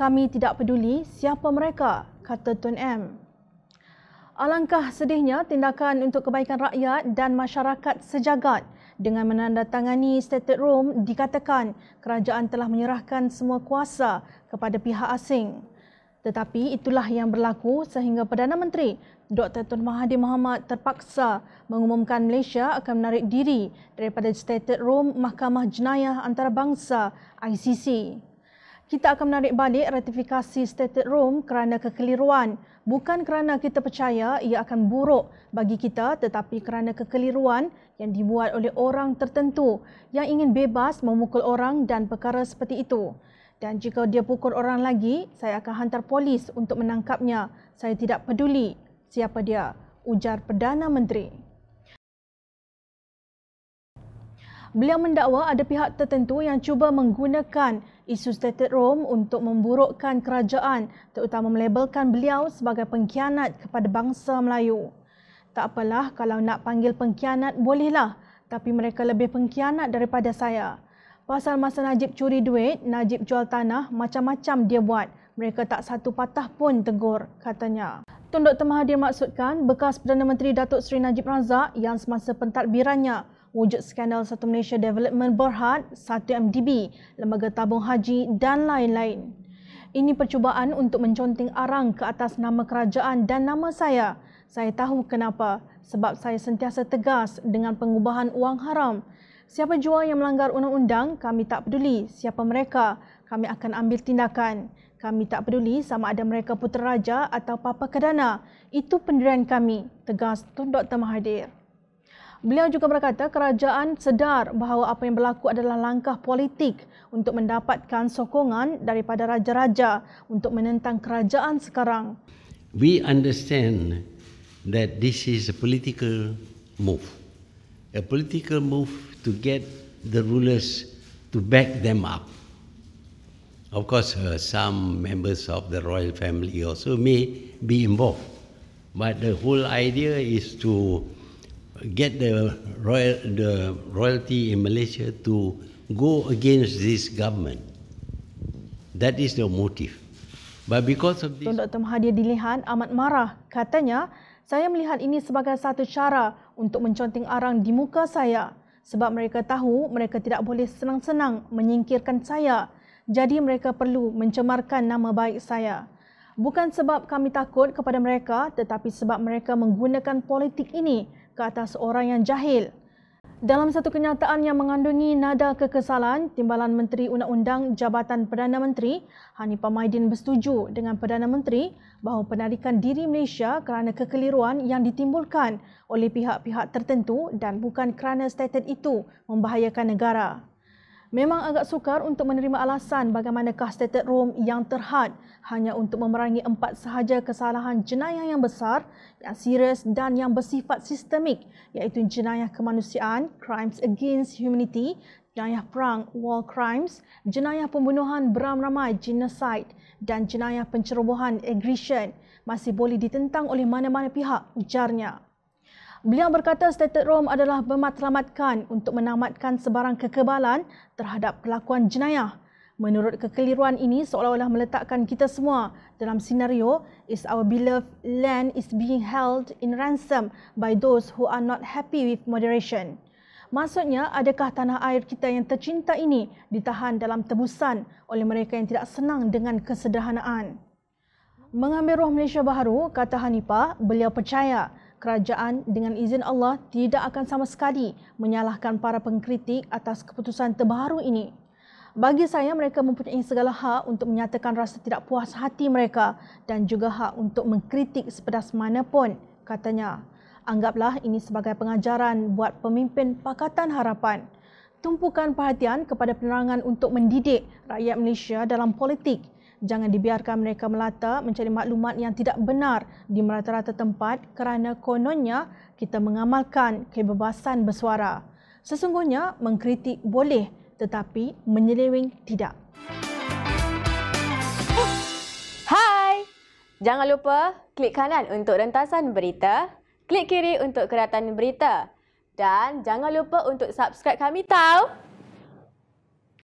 Kami tidak peduli siapa mereka, kata Tun M. Alangkah sedihnya tindakan untuk kebaikan rakyat dan masyarakat sejagat dengan menandatangani stated room dikatakan kerajaan telah menyerahkan semua kuasa kepada pihak asing. Tetapi itulah yang berlaku sehingga Perdana Menteri Dr. Tun Mahathir Mohamad terpaksa mengumumkan Malaysia akan menarik diri daripada stated room Mahkamah Jenayah Antarabangsa ICC kita akan menarik balik ratifikasi stated Rome kerana kekeliruan. Bukan kerana kita percaya ia akan buruk bagi kita tetapi kerana kekeliruan yang dibuat oleh orang tertentu yang ingin bebas memukul orang dan perkara seperti itu. Dan jika dia pukul orang lagi, saya akan hantar polis untuk menangkapnya. Saya tidak peduli siapa dia, ujar Perdana Menteri. Beliau mendakwa ada pihak tertentu yang cuba menggunakan isu stated Rome untuk memburukkan kerajaan terutama melabelkan beliau sebagai pengkhianat kepada bangsa Melayu. Tak apalah kalau nak panggil pengkhianat bolehlah tapi mereka lebih pengkhianat daripada saya. Pasal masa Najib curi duit, Najib jual tanah, macam-macam dia buat. Mereka tak satu patah pun tegur, katanya. Tun Dr. Mahathir maksudkan, bekas Perdana Menteri Datuk Seri Najib Razak yang semasa pentadbirannya wujud skandal Satu Malaysia Development Berhad, satu mdb Lembaga Tabung Haji dan lain-lain. Ini percubaan untuk menconting arang ke atas nama kerajaan dan nama saya. Saya tahu kenapa. Sebab saya sentiasa tegas dengan pengubahan wang haram. Siapa jua yang melanggar undang-undang, kami tak peduli siapa mereka. Kami akan ambil tindakan. Kami tak peduli sama ada mereka putera raja atau papa kedana. Itu pendirian kami. Tegas Tun Dr. Mahathir. Beliau juga berkata kerajaan sedar bahawa apa yang berlaku adalah langkah politik untuk mendapatkan sokongan daripada raja-raja untuk menentang kerajaan sekarang. We understand that this is a political move. A political move to get the rulers to back them up. Of course, uh, some members of the royal family also may be involved. But the whole idea is to get the royal the royalty in Malaysia to go against this government. That is the motive. But because of this, Tun Dr Mahathir Dilihan amat marah. Katanya, saya melihat ini sebagai satu cara untuk menconteng arang di muka saya. Sebab mereka tahu mereka tidak boleh senang-senang menyingkirkan saya. Jadi mereka perlu mencemarkan nama baik saya. Bukan sebab kami takut kepada mereka tetapi sebab mereka menggunakan politik ini ke atas orang yang jahil. Dalam satu kenyataan yang mengandungi nada kekesalan, Timbalan Menteri Undang-Undang Jabatan Perdana Menteri, Hanifah Maidin bersetuju dengan Perdana Menteri bahawa penarikan diri Malaysia kerana kekeliruan yang ditimbulkan oleh pihak-pihak tertentu dan bukan kerana stated itu membahayakan negara. Memang agak sukar untuk menerima alasan bagaimanakah stated room yang terhad hanya untuk memerangi empat sahaja kesalahan jenayah yang besar, yang serius dan yang bersifat sistemik iaitu jenayah kemanusiaan, crimes against humanity, jenayah perang, war crimes, jenayah pembunuhan beram-ramai, genocide dan jenayah pencerobohan, aggression masih boleh ditentang oleh mana-mana pihak, ujarnya. Beliau berkata stated Rome adalah bermatlamatkan untuk menamatkan sebarang kekebalan terhadap kelakuan jenayah. Menurut kekeliruan ini seolah-olah meletakkan kita semua dalam senario is our beloved land is being held in ransom by those who are not happy with moderation. Maksudnya, adakah tanah air kita yang tercinta ini ditahan dalam tebusan oleh mereka yang tidak senang dengan kesederhanaan? Mengambil roh Malaysia Baharu, kata Hanipa, beliau percaya kerajaan dengan izin Allah tidak akan sama sekali menyalahkan para pengkritik atas keputusan terbaru ini. Bagi saya, mereka mempunyai segala hak untuk menyatakan rasa tidak puas hati mereka dan juga hak untuk mengkritik sepedas mana pun, katanya. Anggaplah ini sebagai pengajaran buat pemimpin Pakatan Harapan. Tumpukan perhatian kepada penerangan untuk mendidik rakyat Malaysia dalam politik. Jangan dibiarkan mereka melata mencari maklumat yang tidak benar di merata-rata tempat kerana kononnya kita mengamalkan kebebasan bersuara. Sesungguhnya mengkritik boleh tetapi menyeleweng tidak. Hai. Jangan lupa klik kanan untuk rentasan berita, klik kiri untuk keratan berita dan jangan lupa untuk subscribe kami tahu.